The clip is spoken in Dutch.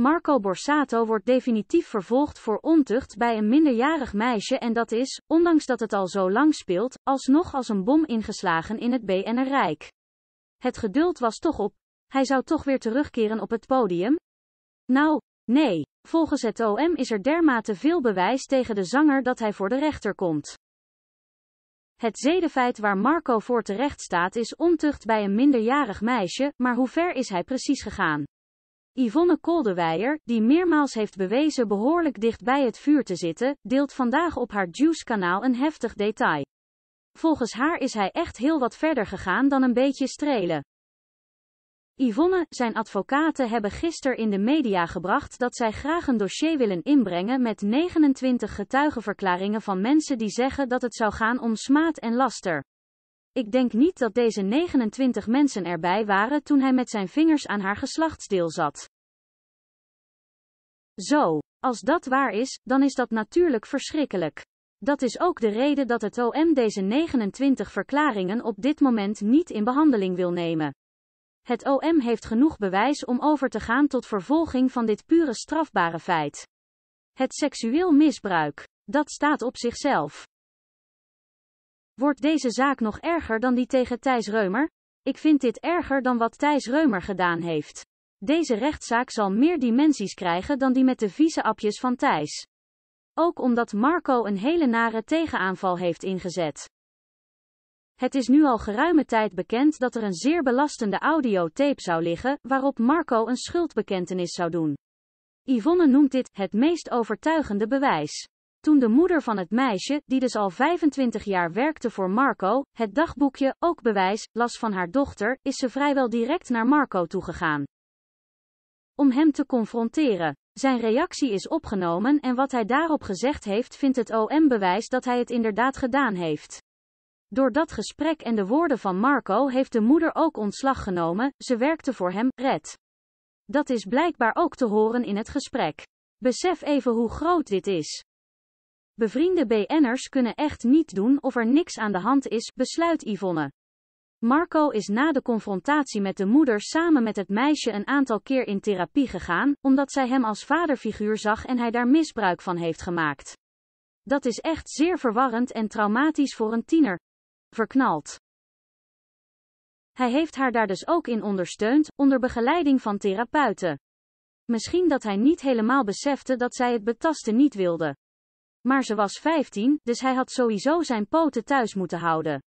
Marco Borsato wordt definitief vervolgd voor ontucht bij een minderjarig meisje en dat is, ondanks dat het al zo lang speelt, alsnog als een bom ingeslagen in het BNR-rijk. Het geduld was toch op, hij zou toch weer terugkeren op het podium? Nou, nee. Volgens het OM is er dermate veel bewijs tegen de zanger dat hij voor de rechter komt. Het zedefeit waar Marco voor terecht staat is ontucht bij een minderjarig meisje, maar hoe ver is hij precies gegaan? Yvonne Koldewijer, die meermaals heeft bewezen behoorlijk dicht bij het vuur te zitten, deelt vandaag op haar Juice-kanaal een heftig detail. Volgens haar is hij echt heel wat verder gegaan dan een beetje strelen. Yvonne, zijn advocaten hebben gisteren in de media gebracht dat zij graag een dossier willen inbrengen met 29 getuigenverklaringen van mensen die zeggen dat het zou gaan om smaad en laster. Ik denk niet dat deze 29 mensen erbij waren toen hij met zijn vingers aan haar geslachtsdeel zat. Zo, als dat waar is, dan is dat natuurlijk verschrikkelijk. Dat is ook de reden dat het OM deze 29 verklaringen op dit moment niet in behandeling wil nemen. Het OM heeft genoeg bewijs om over te gaan tot vervolging van dit pure strafbare feit. Het seksueel misbruik. Dat staat op zichzelf. Wordt deze zaak nog erger dan die tegen Thijs Reumer? Ik vind dit erger dan wat Thijs Reumer gedaan heeft. Deze rechtszaak zal meer dimensies krijgen dan die met de vieze apjes van Thijs. Ook omdat Marco een hele nare tegenaanval heeft ingezet. Het is nu al geruime tijd bekend dat er een zeer belastende audiotape zou liggen, waarop Marco een schuldbekentenis zou doen. Yvonne noemt dit het meest overtuigende bewijs. Toen de moeder van het meisje, die dus al 25 jaar werkte voor Marco, het dagboekje, ook bewijs, las van haar dochter, is ze vrijwel direct naar Marco toegegaan. Om hem te confronteren. Zijn reactie is opgenomen en wat hij daarop gezegd heeft vindt het OM bewijs dat hij het inderdaad gedaan heeft. Door dat gesprek en de woorden van Marco heeft de moeder ook ontslag genomen, ze werkte voor hem, Red. Dat is blijkbaar ook te horen in het gesprek. Besef even hoe groot dit is. Bevriende BN'ers kunnen echt niet doen of er niks aan de hand is, besluit Yvonne. Marco is na de confrontatie met de moeder samen met het meisje een aantal keer in therapie gegaan, omdat zij hem als vaderfiguur zag en hij daar misbruik van heeft gemaakt. Dat is echt zeer verwarrend en traumatisch voor een tiener. Verknald. Hij heeft haar daar dus ook in ondersteund, onder begeleiding van therapeuten. Misschien dat hij niet helemaal besefte dat zij het betasten niet wilde. Maar ze was 15, dus hij had sowieso zijn poten thuis moeten houden.